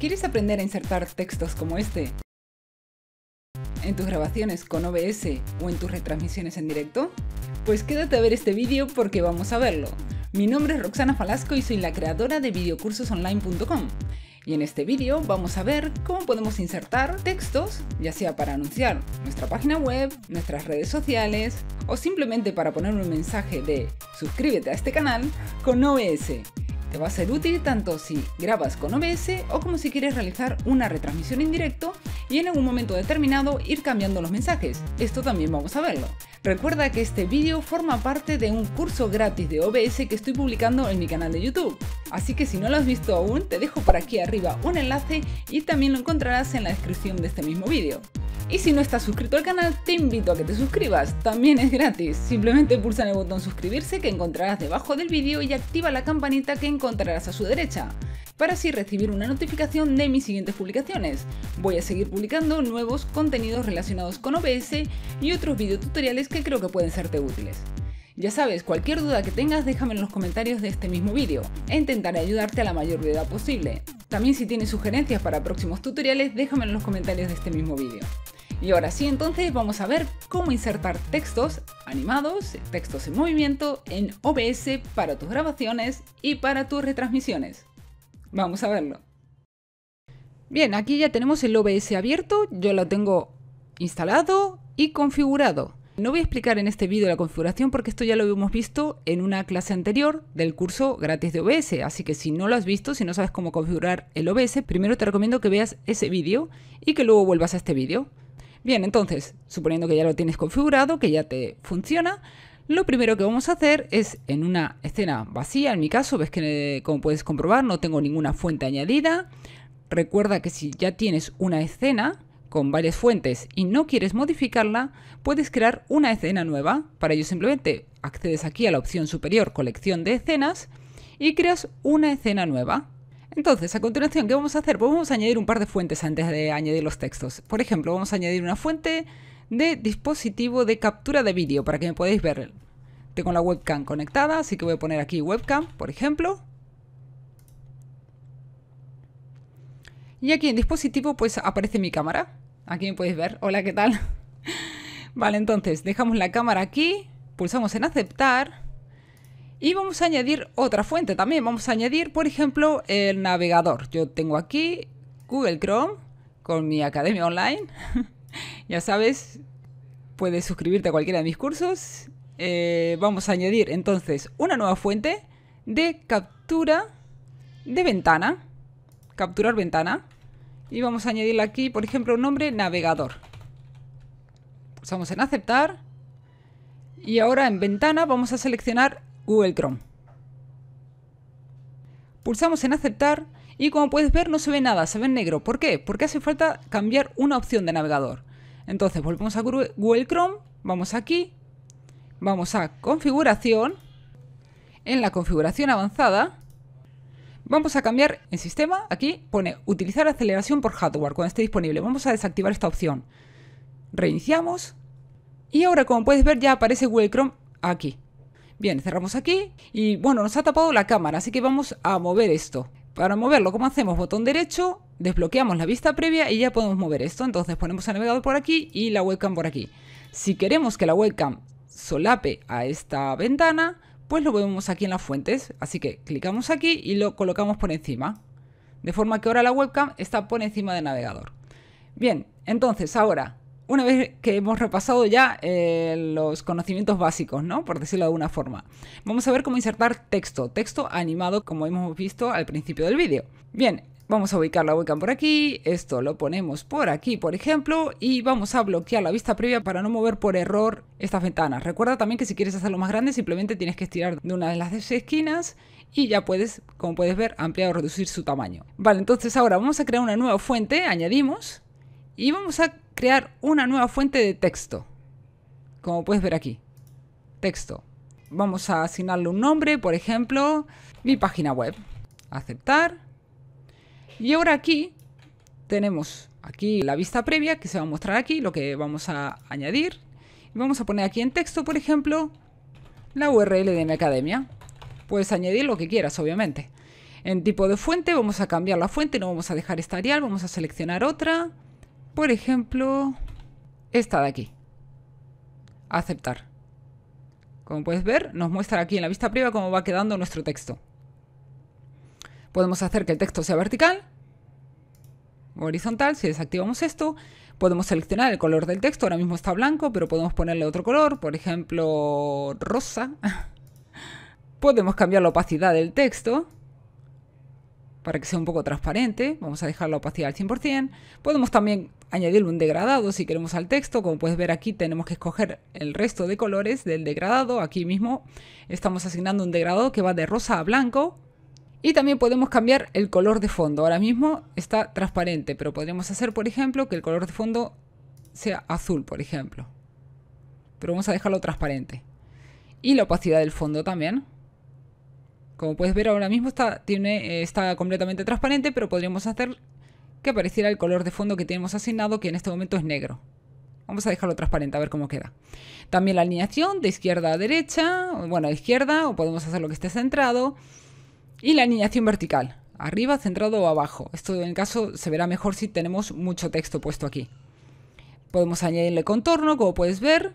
¿Quieres aprender a insertar textos como este en tus grabaciones con OBS o en tus retransmisiones en directo? Pues quédate a ver este vídeo porque vamos a verlo. Mi nombre es Roxana Falasco y soy la creadora de videocursosonline.com. Y en este vídeo vamos a ver cómo podemos insertar textos, ya sea para anunciar nuestra página web, nuestras redes sociales o simplemente para poner un mensaje de suscríbete a este canal con OBS. Te va a ser útil tanto si grabas con OBS o como si quieres realizar una retransmisión en directo y en algún momento determinado ir cambiando los mensajes. Esto también vamos a verlo. Recuerda que este vídeo forma parte de un curso gratis de OBS que estoy publicando en mi canal de YouTube. Así que si no lo has visto aún, te dejo por aquí arriba un enlace y también lo encontrarás en la descripción de este mismo vídeo. Y si no estás suscrito al canal, te invito a que te suscribas, también es gratis. Simplemente pulsa en el botón suscribirse que encontrarás debajo del vídeo y activa la campanita que encontrarás a su derecha, para así recibir una notificación de mis siguientes publicaciones. Voy a seguir publicando nuevos contenidos relacionados con OBS y otros videotutoriales que creo que pueden serte útiles. Ya sabes, cualquier duda que tengas déjame en los comentarios de este mismo vídeo intentaré ayudarte a la mayor medida posible. También si tienes sugerencias para próximos tutoriales déjame en los comentarios de este mismo vídeo. Y ahora sí, entonces vamos a ver cómo insertar textos animados, textos en movimiento en OBS para tus grabaciones y para tus retransmisiones. Vamos a verlo. Bien, aquí ya tenemos el OBS abierto, yo lo tengo instalado y configurado. No voy a explicar en este vídeo la configuración porque esto ya lo hemos visto en una clase anterior del curso gratis de OBS, así que si no lo has visto, si no sabes cómo configurar el OBS, primero te recomiendo que veas ese vídeo y que luego vuelvas a este vídeo. Bien, entonces, suponiendo que ya lo tienes configurado, que ya te funciona, lo primero que vamos a hacer es en una escena vacía, en mi caso, ves que como puedes comprobar no tengo ninguna fuente añadida. Recuerda que si ya tienes una escena con varias fuentes y no quieres modificarla, puedes crear una escena nueva. Para ello simplemente accedes aquí a la opción superior colección de escenas y creas una escena nueva. Entonces, a continuación, ¿qué vamos a hacer? Pues vamos a añadir un par de fuentes antes de añadir los textos. Por ejemplo, vamos a añadir una fuente de dispositivo de captura de vídeo para que me podáis ver. Tengo la webcam conectada, así que voy a poner aquí webcam, por ejemplo. Y aquí en dispositivo pues aparece mi cámara. Aquí me podéis ver. Hola, ¿qué tal? vale, entonces dejamos la cámara aquí, pulsamos en aceptar y vamos a añadir otra fuente también. Vamos a añadir, por ejemplo, el navegador. Yo tengo aquí Google Chrome con mi academia online. ya sabes, puedes suscribirte a cualquiera de mis cursos. Eh, vamos a añadir entonces una nueva fuente de captura de ventana. Capturar ventana. Y vamos a añadirle aquí, por ejemplo, un nombre navegador. Pulsamos en aceptar. Y ahora en ventana vamos a seleccionar Google Chrome. Pulsamos en aceptar y como puedes ver no se ve nada, se ve en negro. ¿Por qué? Porque hace falta cambiar una opción de navegador. Entonces volvemos a Google Chrome, vamos aquí, vamos a configuración, en la configuración avanzada, vamos a cambiar el sistema, aquí pone utilizar aceleración por hardware cuando esté disponible, vamos a desactivar esta opción. Reiniciamos y ahora como puedes ver ya aparece Google Chrome aquí. Bien, cerramos aquí y bueno, nos ha tapado la cámara, así que vamos a mover esto. Para moverlo, ¿cómo hacemos? Botón derecho, desbloqueamos la vista previa y ya podemos mover esto. Entonces ponemos el navegador por aquí y la webcam por aquí. Si queremos que la webcam solape a esta ventana, pues lo vemos aquí en las fuentes. Así que clicamos aquí y lo colocamos por encima. De forma que ahora la webcam está por encima del navegador. Bien, entonces ahora una vez que hemos repasado ya eh, los conocimientos básicos, ¿no? Por decirlo de alguna forma. Vamos a ver cómo insertar texto, texto animado como hemos visto al principio del vídeo. Bien, vamos a ubicar la webcam por aquí, esto lo ponemos por aquí, por ejemplo, y vamos a bloquear la vista previa para no mover por error estas ventanas. Recuerda también que si quieres hacerlo más grande, simplemente tienes que estirar de una de las esquinas y ya puedes, como puedes ver, ampliar o reducir su tamaño. Vale, entonces ahora vamos a crear una nueva fuente, añadimos, y vamos a crear una nueva fuente de texto. Como puedes ver aquí. Texto. Vamos a asignarle un nombre, por ejemplo, mi página web. Aceptar. Y ahora aquí tenemos aquí la vista previa que se va a mostrar aquí, lo que vamos a añadir. Y vamos a poner aquí en texto, por ejemplo, la URL de mi academia. Puedes añadir lo que quieras, obviamente. En tipo de fuente vamos a cambiar la fuente, no vamos a dejar esta vamos a seleccionar otra. Por ejemplo, esta de aquí. Aceptar. Como puedes ver, nos muestra aquí en la vista previa cómo va quedando nuestro texto. Podemos hacer que el texto sea vertical o horizontal si desactivamos esto. Podemos seleccionar el color del texto, ahora mismo está blanco, pero podemos ponerle otro color, por ejemplo, rosa. podemos cambiar la opacidad del texto para que sea un poco transparente. Vamos a dejar la opacidad al 100%. Podemos también añadirle un degradado si queremos al texto. Como puedes ver aquí tenemos que escoger el resto de colores del degradado. Aquí mismo estamos asignando un degradado que va de rosa a blanco. Y también podemos cambiar el color de fondo. Ahora mismo está transparente, pero podríamos hacer, por ejemplo, que el color de fondo sea azul, por ejemplo. Pero vamos a dejarlo transparente. Y la opacidad del fondo también. Como puedes ver ahora mismo está, tiene, eh, está completamente transparente, pero podríamos hacer que apareciera el color de fondo que tenemos asignado, que en este momento es negro. Vamos a dejarlo transparente a ver cómo queda. También la alineación de izquierda a derecha, bueno, a izquierda, o podemos hacer lo que esté centrado. Y la alineación vertical, arriba, centrado o abajo. Esto en el caso se verá mejor si tenemos mucho texto puesto aquí. Podemos añadirle contorno, como puedes ver.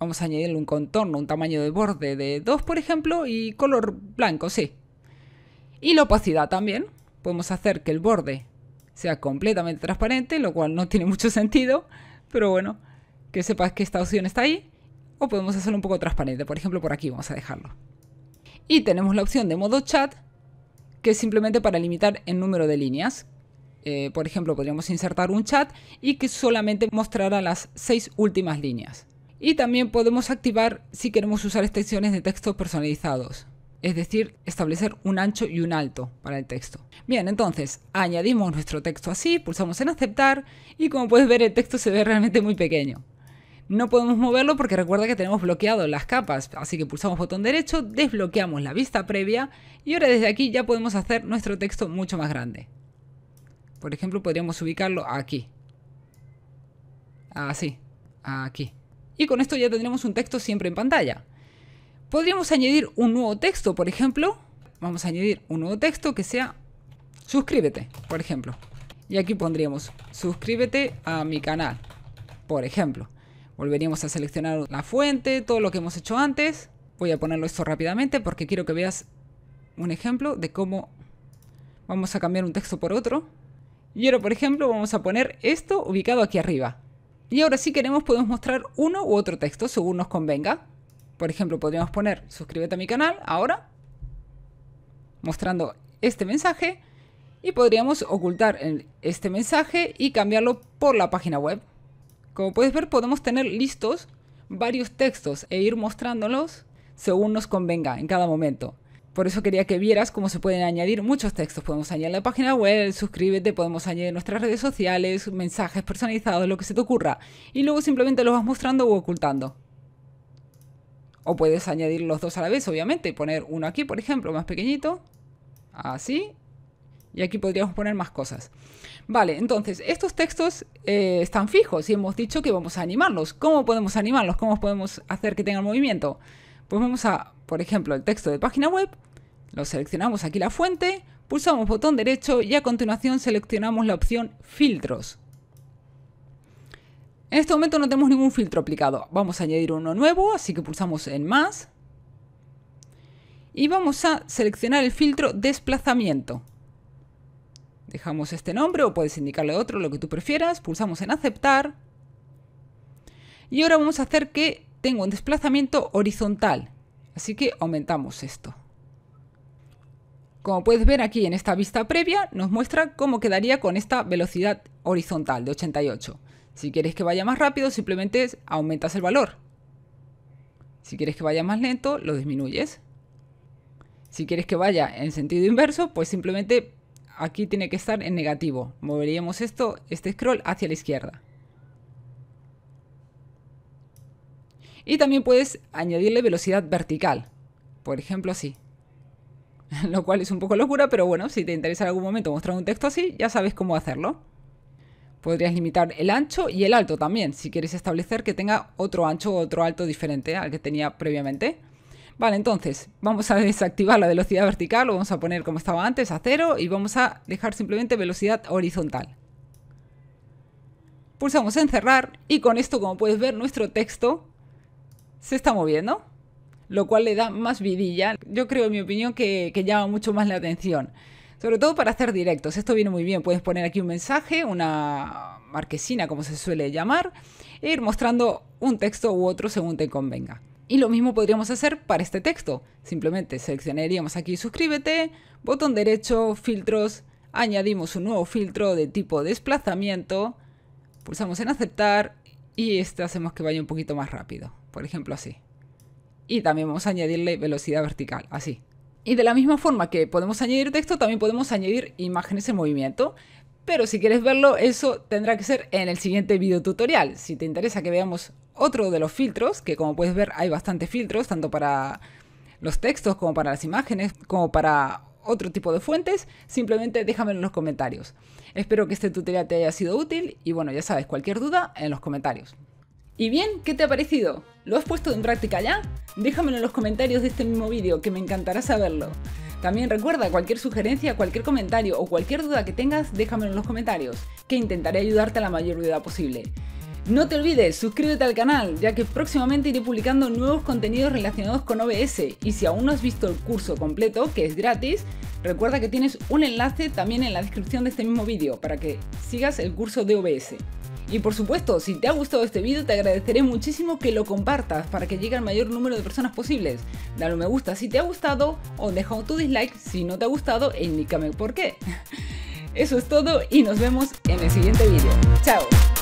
Vamos a añadirle un contorno, un tamaño de borde de 2, por ejemplo, y color blanco, sí. Y la opacidad también. Podemos hacer que el borde sea completamente transparente, lo cual no tiene mucho sentido, pero bueno, que sepas que esta opción está ahí, o podemos hacerlo un poco transparente, por ejemplo por aquí vamos a dejarlo. Y tenemos la opción de modo chat, que es simplemente para limitar el número de líneas. Eh, por ejemplo, podríamos insertar un chat y que solamente mostrará las seis últimas líneas. Y también podemos activar si queremos usar extensiones de textos personalizados es decir, establecer un ancho y un alto para el texto. Bien, entonces añadimos nuestro texto así, pulsamos en aceptar y como puedes ver el texto se ve realmente muy pequeño. No podemos moverlo porque recuerda que tenemos bloqueado las capas, así que pulsamos botón derecho, desbloqueamos la vista previa y ahora desde aquí ya podemos hacer nuestro texto mucho más grande. Por ejemplo, podríamos ubicarlo aquí. Así, aquí. Y con esto ya tendremos un texto siempre en pantalla. Podríamos añadir un nuevo texto, por ejemplo. Vamos a añadir un nuevo texto que sea suscríbete, por ejemplo. Y aquí pondríamos suscríbete a mi canal, por ejemplo. Volveríamos a seleccionar la fuente, todo lo que hemos hecho antes. Voy a ponerlo esto rápidamente porque quiero que veas un ejemplo de cómo vamos a cambiar un texto por otro. Y ahora, por ejemplo, vamos a poner esto ubicado aquí arriba. Y ahora si queremos podemos mostrar uno u otro texto según nos convenga. Por ejemplo, podríamos poner suscríbete a mi canal ahora, mostrando este mensaje, y podríamos ocultar este mensaje y cambiarlo por la página web. Como puedes ver, podemos tener listos varios textos e ir mostrándolos según nos convenga en cada momento. Por eso quería que vieras cómo se pueden añadir muchos textos. Podemos añadir la página web, suscríbete, podemos añadir nuestras redes sociales, mensajes personalizados, lo que se te ocurra. Y luego simplemente los vas mostrando o ocultando. O puedes añadir los dos a la vez, obviamente, y poner uno aquí, por ejemplo, más pequeñito. Así. Y aquí podríamos poner más cosas. Vale, entonces, estos textos eh, están fijos y hemos dicho que vamos a animarlos. ¿Cómo podemos animarlos? ¿Cómo podemos hacer que tengan movimiento? Pues vamos a, por ejemplo, el texto de página web, lo seleccionamos aquí la fuente, pulsamos botón derecho y a continuación seleccionamos la opción filtros. En este momento no tenemos ningún filtro aplicado. Vamos a añadir uno nuevo, así que pulsamos en más. Y vamos a seleccionar el filtro desplazamiento. Dejamos este nombre o puedes indicarle otro, lo que tú prefieras. Pulsamos en aceptar. Y ahora vamos a hacer que tenga un desplazamiento horizontal. Así que aumentamos esto. Como puedes ver aquí en esta vista previa, nos muestra cómo quedaría con esta velocidad horizontal de 88. Si quieres que vaya más rápido, simplemente aumentas el valor. Si quieres que vaya más lento, lo disminuyes. Si quieres que vaya en sentido inverso, pues simplemente aquí tiene que estar en negativo. Moveríamos esto, este scroll hacia la izquierda. Y también puedes añadirle velocidad vertical. Por ejemplo, así. Lo cual es un poco locura, pero bueno, si te interesa en algún momento mostrar un texto así, ya sabes cómo hacerlo. Podrías limitar el ancho y el alto también, si quieres establecer que tenga otro ancho o otro alto diferente al que tenía previamente. Vale, entonces vamos a desactivar la velocidad vertical, lo vamos a poner como estaba antes, a cero, y vamos a dejar simplemente velocidad horizontal. Pulsamos en cerrar y con esto, como puedes ver, nuestro texto se está moviendo, lo cual le da más vidilla. Yo creo, en mi opinión, que, que llama mucho más la atención. Sobre todo para hacer directos. Esto viene muy bien. Puedes poner aquí un mensaje, una marquesina, como se suele llamar, e ir mostrando un texto u otro según te convenga. Y lo mismo podríamos hacer para este texto. Simplemente seleccionaríamos aquí suscríbete, botón derecho, filtros, añadimos un nuevo filtro de tipo desplazamiento, pulsamos en aceptar y este hacemos que vaya un poquito más rápido, por ejemplo así. Y también vamos a añadirle velocidad vertical, así. Y de la misma forma que podemos añadir texto, también podemos añadir imágenes en movimiento. Pero si quieres verlo, eso tendrá que ser en el siguiente video tutorial. Si te interesa que veamos otro de los filtros, que como puedes ver hay bastantes filtros, tanto para los textos como para las imágenes, como para otro tipo de fuentes, simplemente déjamelo en los comentarios. Espero que este tutorial te haya sido útil y bueno, ya sabes, cualquier duda en los comentarios. Y bien, ¿qué te ha parecido? ¿Lo has puesto en práctica ya? Déjamelo en los comentarios de este mismo vídeo, que me encantará saberlo. También recuerda, cualquier sugerencia, cualquier comentario o cualquier duda que tengas, déjamelo en los comentarios, que intentaré ayudarte a la mayor brevedad posible. No te olvides, suscríbete al canal, ya que próximamente iré publicando nuevos contenidos relacionados con OBS y si aún no has visto el curso completo, que es gratis, recuerda que tienes un enlace también en la descripción de este mismo vídeo para que sigas el curso de OBS. Y por supuesto, si te ha gustado este vídeo, te agradeceré muchísimo que lo compartas para que llegue al mayor número de personas posibles. Dale un me gusta si te ha gustado o deja tu dislike si no te ha gustado e indícame por qué. Eso es todo y nos vemos en el siguiente vídeo. ¡Chao!